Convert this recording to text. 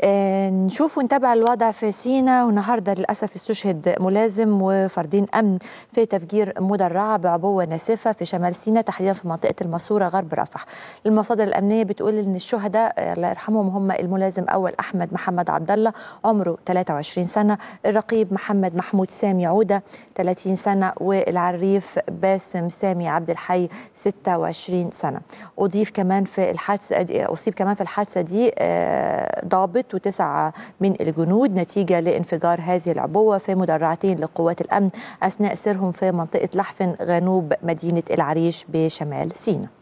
آه، نشوف ونتابع الوضع في سينا والنهارده للاسف استشهد ملازم وفردين امن في تفجير مدرعه بعبوه ناسفه في شمال سينا تحديدا في منطقه الماسوره غرب رفح. المصادر الامنيه بتقول ان الشهداء الله يرحمهم هم الملازم اول احمد محمد عبد الله عمره 23 سنه، الرقيب محمد محمود سامي عوده 30 سنه والعريف باسم سامي عبد الحي 26 سنه. اضيف كمان في الحادثه اصيب كمان في الحادثه دي آه، ضابط ماتوا تسعة من الجنود نتيجة لانفجار هذه العبوة في مدرعتين لقوات الأمن أثناء سيرهم في منطقة لحفن غنوب مدينة العريش بشمال سيناء